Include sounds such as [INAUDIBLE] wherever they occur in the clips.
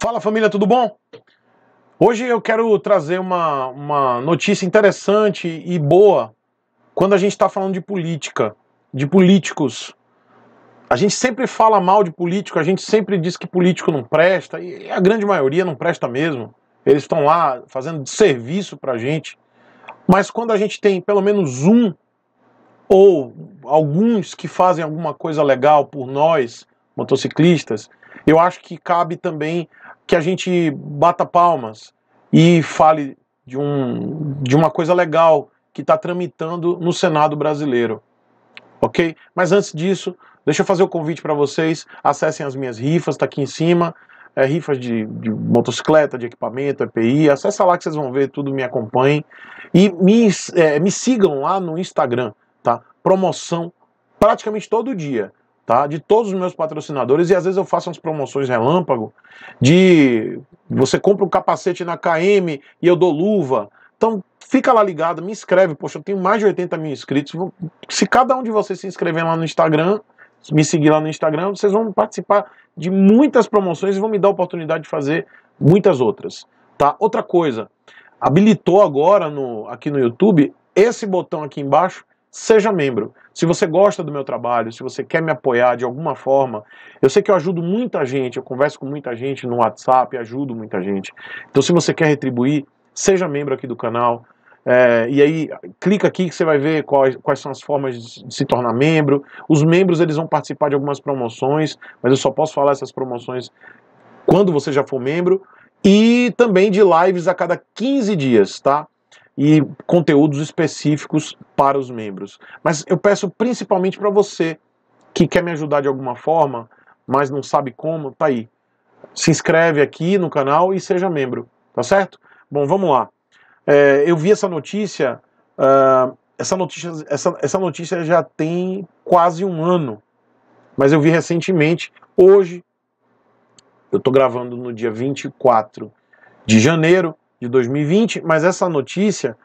Fala família, tudo bom? Hoje eu quero trazer uma, uma notícia interessante e boa quando a gente está falando de política, de políticos. A gente sempre fala mal de político, a gente sempre diz que político não presta, e a grande maioria não presta mesmo. Eles estão lá fazendo serviço para a gente. Mas quando a gente tem pelo menos um ou alguns que fazem alguma coisa legal por nós, motociclistas, eu acho que cabe também que a gente bata palmas e fale de, um, de uma coisa legal que está tramitando no Senado brasileiro. Ok? Mas antes disso, deixa eu fazer o convite para vocês. Acessem as minhas rifas, está aqui em cima. É, rifas de, de, motocicleta, de equipamento, EPI. Acessa lá que vocês vão ver tudo, me acompanhem. E me, é, me sigam lá no Instagram, tá? Promoção praticamente todo dia tá? De todos os meus patrocinadores e às vezes eu faço umas promoções relâmpago de você compra um capacete na KM e eu dou luva. Então fica lá ligado, me inscreve, poxa, eu tenho mais de 80 mil inscritos. Se cada um de vocês se inscrever lá no Instagram, me seguir lá no Instagram, vocês vão participar de muitas promoções e vão me dar a oportunidade de fazer muitas outras, tá? Outra coisa, habilitou agora no, aqui no YouTube esse botão aqui embaixo seja membro. Se você gosta do meu trabalho, se você quer me apoiar de alguma forma, eu sei que eu ajudo muita gente, eu converso com muita gente no WhatsApp, ajudo muita gente. Então, se você quer retribuir, seja membro aqui do canal. É, e aí, clica aqui que você vai ver quais, quais são as formas de se tornar membro. Os membros eles vão participar de algumas promoções, mas eu só posso falar essas promoções quando você já for membro. E também de lives a cada 15 dias, tá? e conteúdos específicos para os membros. Mas eu peço principalmente para você que quer me ajudar de alguma forma, mas não sabe como, tá aí. Se inscreve aqui no canal e seja membro, tá certo? Bom, vamos lá. É, eu vi essa notícia, uh, essa notícia, essa, essa notícia já tem quase um ano, mas eu vi recentemente, hoje, eu estou gravando no dia 24 de janeiro, de 2020, mas essa notícia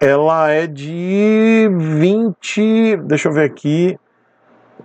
ela é de 20, deixa eu ver aqui,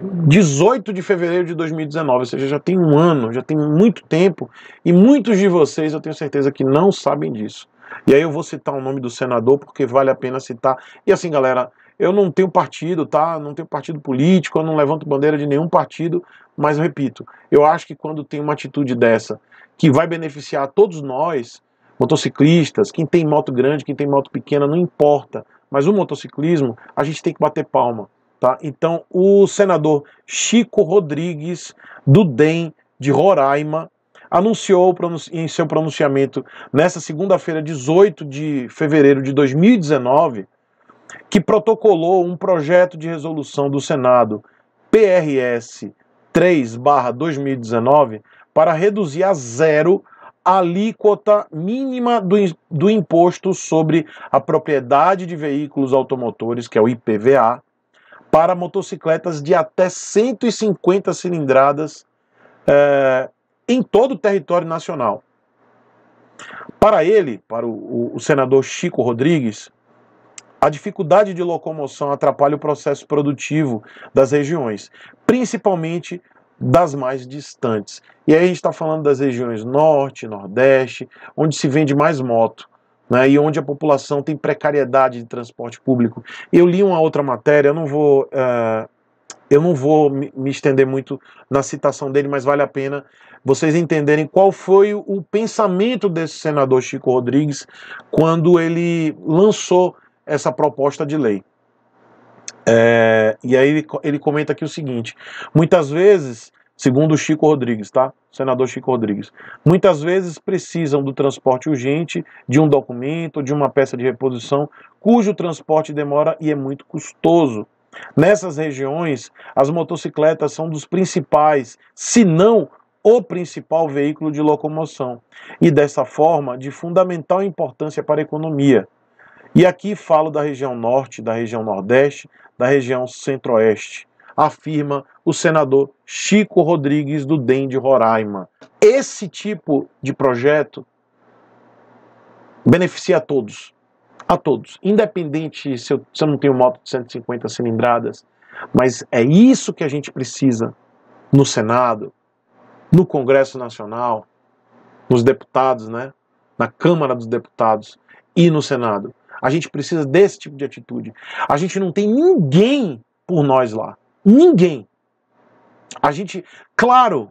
18 de fevereiro de 2019, ou seja, já tem um ano, já tem muito tempo, e muitos de vocês eu tenho certeza que não sabem disso. E aí eu vou citar o nome do senador porque vale a pena citar. E assim, galera, eu não tenho partido, tá? Não tenho partido político, eu não levanto bandeira de nenhum partido, mas eu repito, eu acho que quando tem uma atitude dessa que vai beneficiar todos nós, motociclistas, quem tem moto grande, quem tem moto pequena, não importa. Mas o motociclismo, a gente tem que bater palma. Tá? Então, o senador Chico Rodrigues, do DEM de Roraima, anunciou em seu pronunciamento nesta segunda-feira, 18 de fevereiro de 2019, que protocolou um projeto de resolução do Senado PRS 3/2019 para reduzir a zero alíquota mínima do, do imposto sobre a propriedade de veículos automotores, que é o IPVA, para motocicletas de até 150 cilindradas é, em todo o território nacional. Para ele, para o, o senador Chico Rodrigues, a dificuldade de locomoção atrapalha o processo produtivo das regiões, principalmente das mais distantes. E aí a gente está falando das regiões norte, nordeste, onde se vende mais moto. Né, e onde a população tem precariedade de transporte público. Eu li uma outra matéria, eu não vou, uh, eu não vou me estender muito na citação dele, mas vale a pena vocês entenderem qual foi o pensamento desse senador Chico Rodrigues quando ele lançou essa proposta de lei. É, e aí ele, ele comenta aqui o seguinte: muitas vezes, segundo o Chico Rodrigues, tá? Senador Chico Rodrigues, muitas vezes precisam do transporte urgente, de um documento, de uma peça de reposição, cujo transporte demora e é muito custoso. Nessas regiões, as motocicletas são dos principais, se não o principal veículo de locomoção, e dessa forma de fundamental importância para a economia. E aqui falo da região norte, da região nordeste, da região centro-oeste, afirma o senador Chico Rodrigues do DEM de Roraima. Esse tipo de projeto beneficia a todos, a todos, independente se eu, se eu não tenho moto de 150 cilindradas, mas é isso que a gente precisa no Senado, no Congresso Nacional, nos deputados, né? na Câmara dos Deputados e no Senado. A gente precisa desse tipo de atitude. A gente não tem ninguém por nós lá. Ninguém. A gente, claro,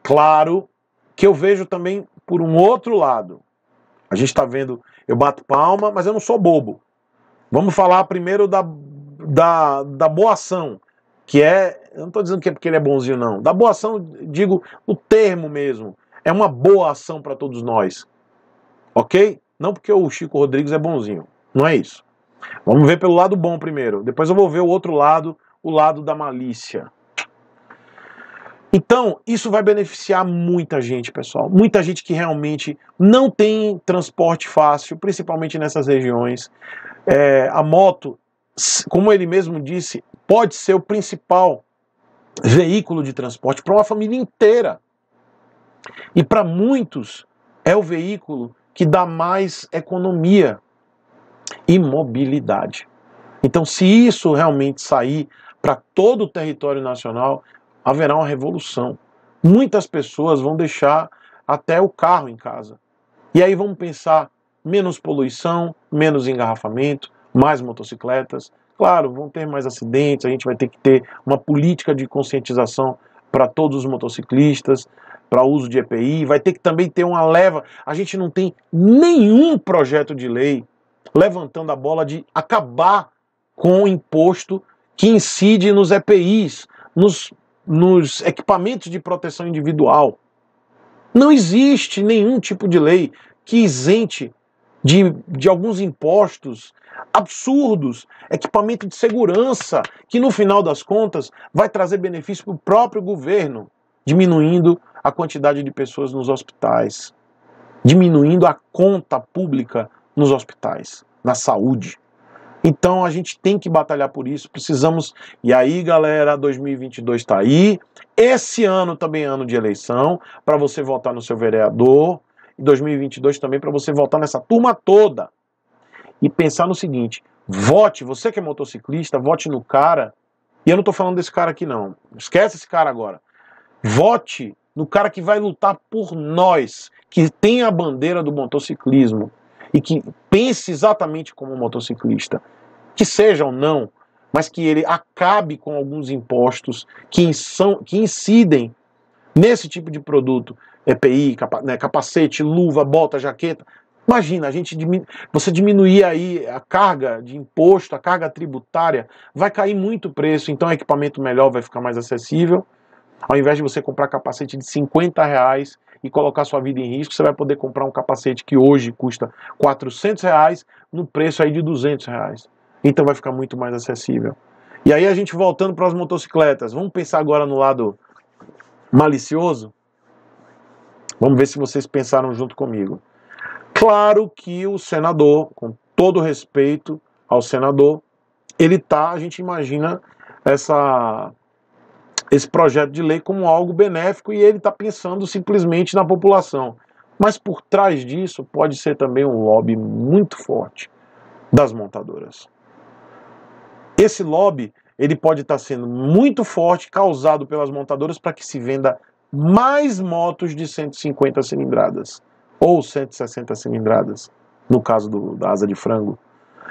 claro que eu vejo também por um outro lado. A gente está vendo, eu bato palma, mas eu não sou bobo. Vamos falar primeiro da, da, da boa ação, que é, eu não estou dizendo que é porque ele é bonzinho, não. Da boa ação, digo o termo mesmo. É uma boa ação para todos nós. Ok? Não porque o Chico Rodrigues é bonzinho. Não é isso. Vamos ver pelo lado bom primeiro. Depois eu vou ver o outro lado, o lado da malícia. Então, isso vai beneficiar muita gente, pessoal. Muita gente que realmente não tem transporte fácil, principalmente nessas regiões. É, a moto, como ele mesmo disse, pode ser o principal veículo de transporte para uma família inteira. E para muitos, é o veículo que dá mais economia imobilidade. Então, se isso realmente sair para todo o território nacional, haverá uma revolução. Muitas pessoas vão deixar até o carro em casa. E aí vamos pensar menos poluição, menos engarrafamento, mais motocicletas. Claro, vão ter mais acidentes, a gente vai ter que ter uma política de conscientização para todos os motociclistas, para uso de EPI, vai ter que também ter uma leva. A gente não tem nenhum projeto de lei levantando a bola de acabar com o imposto que incide nos EPIs, nos, nos equipamentos de proteção individual. Não existe nenhum tipo de lei que isente de, de alguns impostos absurdos, equipamento de segurança, que no final das contas vai trazer benefício para o próprio governo, diminuindo a quantidade de pessoas nos hospitais, diminuindo a conta pública nos hospitais, na saúde. Então a gente tem que batalhar por isso, precisamos. E aí, galera, 2022 está aí. Esse ano também é ano de eleição para você votar no seu vereador. E 2022 também para você votar nessa turma toda. E pensar no seguinte: vote, você que é motociclista, vote no cara. E eu não estou falando desse cara aqui, não. Esquece esse cara agora. Vote no cara que vai lutar por nós, que tem a bandeira do motociclismo, e que pense exatamente como um motociclista, que seja ou não, mas que ele acabe com alguns impostos que, são, que incidem nesse tipo de produto, EPI, capa, né, capacete, luva, bota, jaqueta. Imagina, a gente diminu você diminuir aí a carga de imposto, a carga tributária, vai cair muito o preço, então equipamento melhor vai ficar mais acessível. Ao invés de você comprar capacete de 50 reais, e colocar sua vida em risco, você vai poder comprar um capacete que hoje custa 400 reais no preço aí de 200 reais. Então vai ficar muito mais acessível. E aí a gente voltando para as motocicletas, vamos pensar agora no lado malicioso? Vamos ver se vocês pensaram junto comigo. Claro que o senador, com todo respeito ao senador, ele tá, a gente imagina essa esse projeto de lei como algo benéfico e ele está pensando simplesmente na população. Mas por trás disso pode ser também um lobby muito forte das montadoras. Esse lobby ele pode estar tá sendo muito forte, causado pelas montadoras para que se venda mais motos de 150 cilindradas ou 160 cilindradas, no caso do, da asa de frango.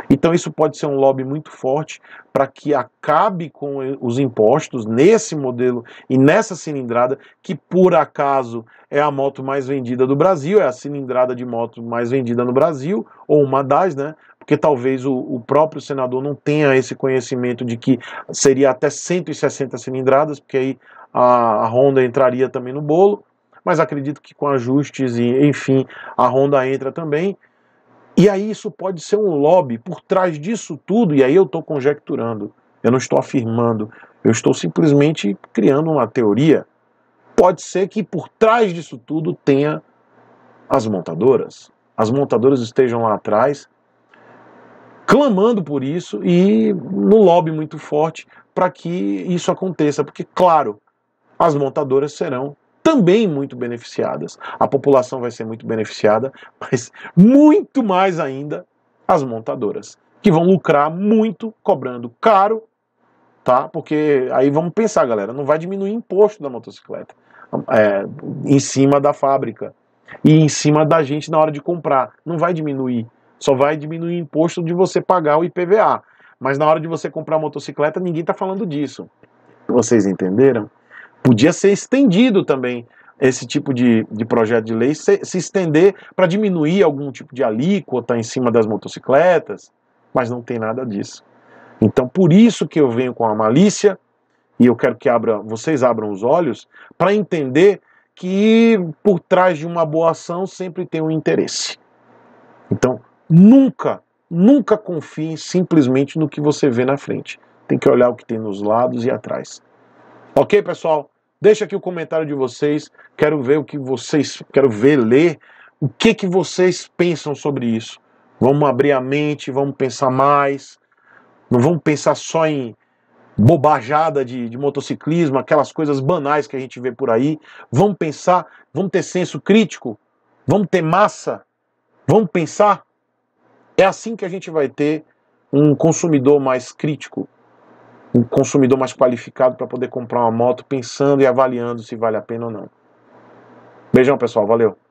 Então, isso pode ser um lobby muito forte para que acabe com os impostos nesse modelo e nessa cilindrada, que por acaso é a moto mais vendida do Brasil, é a cilindrada de moto mais vendida no Brasil, ou uma das, né? Porque talvez o, o próprio senador não tenha esse conhecimento de que seria até 160 cilindradas, porque aí a, a Honda entraria também no bolo mas acredito que com ajustes e enfim, a Honda entra também. E aí isso pode ser um lobby por trás disso tudo, e aí eu estou conjecturando, eu não estou afirmando, eu estou simplesmente criando uma teoria. Pode ser que por trás disso tudo tenha as montadoras. As montadoras estejam lá atrás clamando por isso e no lobby muito forte para que isso aconteça, porque claro, as montadoras serão também muito beneficiadas. A população vai ser muito beneficiada, [LAUGHS] mas muito mais ainda as montadoras, que vão lucrar muito cobrando caro, tá? Porque aí vamos pensar, galera, não vai diminuir o imposto da motocicleta é, em cima da fábrica e em cima da gente na hora de comprar. Não vai diminuir. Só vai diminuir o imposto de você pagar o IPVA. Mas na hora de você comprar a motocicleta, ninguém está falando disso. Vocês entenderam? podia ser estendido também esse tipo de, de projeto de lei, se, se estender para diminuir algum tipo de alíquota em cima das motocicletas, mas não tem nada disso. Então, por isso que eu venho com a malícia, e eu quero que abra, vocês abram os olhos, para entender que por trás de uma boa ação sempre tem um interesse. Então, nunca, nunca confie simplesmente no que você vê na frente. Tem que olhar o que tem nos lados e atrás. Ok, pessoal? Deixa aqui o comentário de vocês. Quero ver o que vocês, quero ver, ler o que que vocês pensam sobre isso. Vamos abrir a mente, vamos pensar mais. Não vamos pensar só em bobajada de, de, motociclismo, aquelas coisas banais que a gente vê por aí. Vamos pensar, vamos ter senso crítico, vamos ter massa, vamos pensar. É assim que a gente vai ter um consumidor mais crítico, um consumidor mais qualificado para poder comprar uma moto, pensando e avaliando se vale a pena ou não. Beijão, pessoal. Valeu.